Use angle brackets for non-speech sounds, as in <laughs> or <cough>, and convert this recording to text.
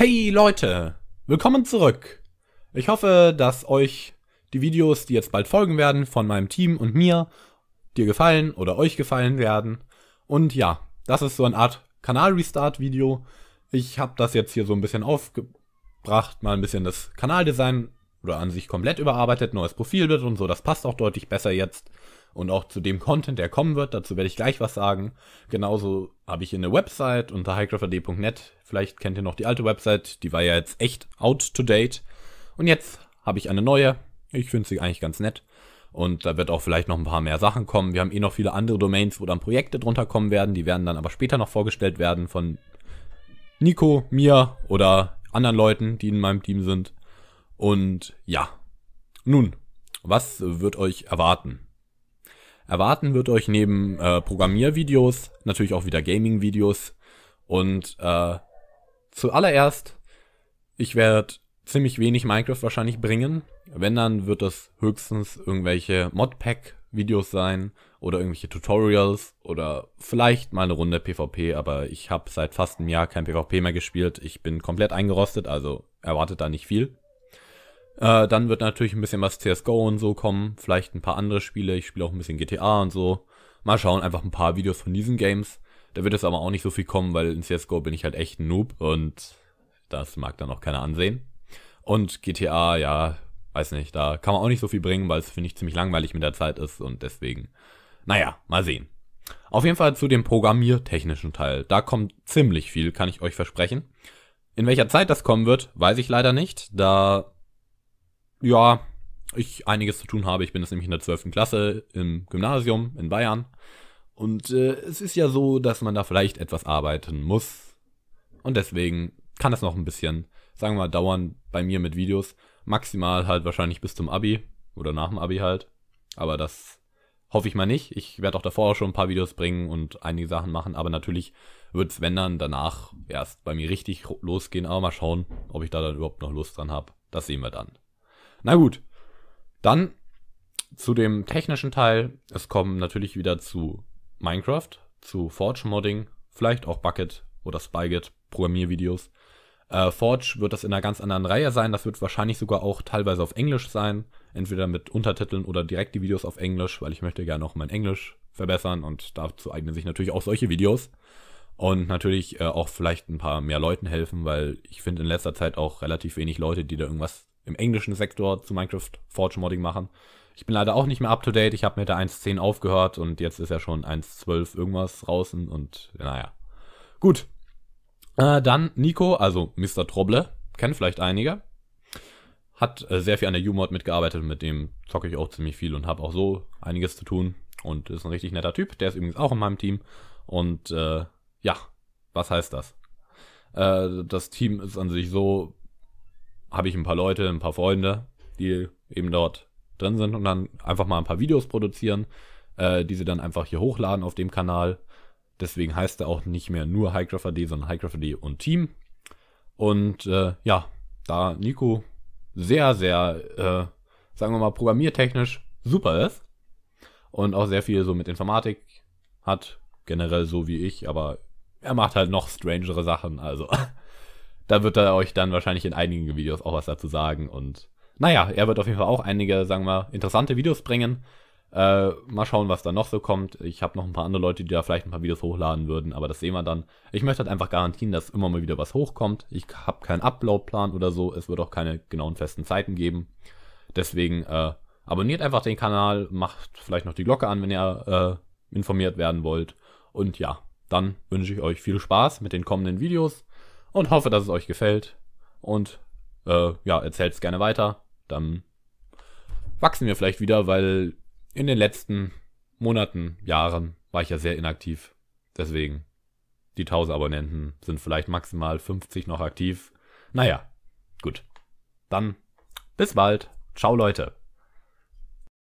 Hey Leute, willkommen zurück. Ich hoffe, dass euch die Videos, die jetzt bald folgen werden, von meinem Team und mir, dir gefallen oder euch gefallen werden. Und ja, das ist so eine Art Kanal-Restart-Video. Ich habe das jetzt hier so ein bisschen aufgebracht, mal ein bisschen das Kanaldesign oder an sich komplett überarbeitet, neues Profilbild und so. Das passt auch deutlich besser jetzt und auch zu dem Content, der kommen wird. Dazu werde ich gleich was sagen. Genauso habe ich eine Website unter highcrafter.d.net. Vielleicht kennt ihr noch die alte Website, die war ja jetzt echt out to date. Und jetzt habe ich eine neue. Ich finde sie eigentlich ganz nett. Und da wird auch vielleicht noch ein paar mehr Sachen kommen. Wir haben eh noch viele andere Domains, wo dann Projekte drunter kommen werden. Die werden dann aber später noch vorgestellt werden von Nico, mir oder anderen Leuten, die in meinem Team sind. Und ja. Nun, was wird euch erwarten? Erwarten wird euch neben äh, Programmiervideos natürlich auch wieder Gaming-Videos. Und äh, zuallererst, ich werde ziemlich wenig Minecraft wahrscheinlich bringen. Wenn dann, wird das höchstens irgendwelche Modpack-Videos sein oder irgendwelche Tutorials oder vielleicht mal eine Runde PvP, aber ich habe seit fast einem Jahr kein PvP mehr gespielt. Ich bin komplett eingerostet, also erwartet da nicht viel. Äh, dann wird natürlich ein bisschen was CSGO und so kommen, vielleicht ein paar andere Spiele, ich spiele auch ein bisschen GTA und so. Mal schauen, einfach ein paar Videos von diesen Games. Da wird es aber auch nicht so viel kommen, weil in CSGO bin ich halt echt ein Noob und das mag dann auch keiner ansehen. Und GTA, ja, weiß nicht, da kann man auch nicht so viel bringen, weil es, finde ich, ziemlich langweilig mit der Zeit ist und deswegen, naja, mal sehen. Auf jeden Fall zu dem programmiertechnischen Teil. Da kommt ziemlich viel, kann ich euch versprechen. In welcher Zeit das kommen wird, weiß ich leider nicht, da ja, ich einiges zu tun habe. Ich bin jetzt nämlich in der 12. Klasse im Gymnasium in Bayern. Und äh, es ist ja so, dass man da vielleicht etwas arbeiten muss. Und deswegen kann es noch ein bisschen, sagen wir mal, dauern bei mir mit Videos. Maximal halt wahrscheinlich bis zum Abi oder nach dem Abi halt. Aber das hoffe ich mal nicht. Ich werde auch davor auch schon ein paar Videos bringen und einige Sachen machen. Aber natürlich wird es, wenn dann, danach erst bei mir richtig losgehen. Aber mal schauen, ob ich da dann überhaupt noch Lust dran habe. Das sehen wir dann. Na gut. Dann zu dem technischen Teil. Es kommen natürlich wieder zu Minecraft, zu Forge Modding, vielleicht auch Bucket oder Spyget Programmiervideos. Äh, Forge wird das in einer ganz anderen Reihe sein. Das wird wahrscheinlich sogar auch teilweise auf Englisch sein. Entweder mit Untertiteln oder direkt die Videos auf Englisch, weil ich möchte gerne auch mein Englisch verbessern und dazu eignen sich natürlich auch solche Videos. Und natürlich äh, auch vielleicht ein paar mehr Leuten helfen, weil ich finde in letzter Zeit auch relativ wenig Leute, die da irgendwas im englischen Sektor zu Minecraft Forge Modding machen. Ich bin leider auch nicht mehr up to date. Ich habe mit der 1.10 aufgehört und jetzt ist ja schon 1.12 irgendwas draußen und naja. Gut. Äh, dann Nico, also Mr. Troble, kennt vielleicht einige. Hat äh, sehr viel an der U-Mod mitgearbeitet, mit dem zocke ich auch ziemlich viel und habe auch so einiges zu tun. Und ist ein richtig netter Typ. Der ist übrigens auch in meinem Team. Und äh, ja, was heißt das? Äh, das Team ist an sich so habe ich ein paar Leute, ein paar Freunde, die eben dort drin sind und dann einfach mal ein paar Videos produzieren, äh, die sie dann einfach hier hochladen auf dem Kanal. Deswegen heißt er auch nicht mehr nur Highcraft AD, sondern Highcraft AD und Team. Und äh, ja, da Nico sehr, sehr, äh, sagen wir mal, programmiertechnisch super ist und auch sehr viel so mit Informatik hat, generell so wie ich, aber er macht halt noch strangere Sachen, also <laughs> da wird er euch dann wahrscheinlich in einigen Videos auch was dazu sagen. Und naja, er wird auf jeden Fall auch einige, sagen wir interessante Videos bringen. Äh, mal schauen, was da noch so kommt. Ich habe noch ein paar andere Leute, die da vielleicht ein paar Videos hochladen würden, aber das sehen wir dann. Ich möchte halt einfach garantieren, dass immer mal wieder was hochkommt. Ich habe keinen Upload-Plan oder so. Es wird auch keine genauen festen Zeiten geben. Deswegen äh, abonniert einfach den Kanal, macht vielleicht noch die Glocke an, wenn ihr äh, informiert werden wollt. Und ja, dann wünsche ich euch viel Spaß mit den kommenden Videos und hoffe, dass es euch gefällt. Und äh, ja, erzählt es gerne weiter. Dann wachsen wir vielleicht wieder, weil in den letzten Monaten, Jahren war ich ja sehr inaktiv. Deswegen, die 1000 Abonnenten sind vielleicht maximal 50 noch aktiv. Naja, gut. Dann bis bald. Ciao Leute.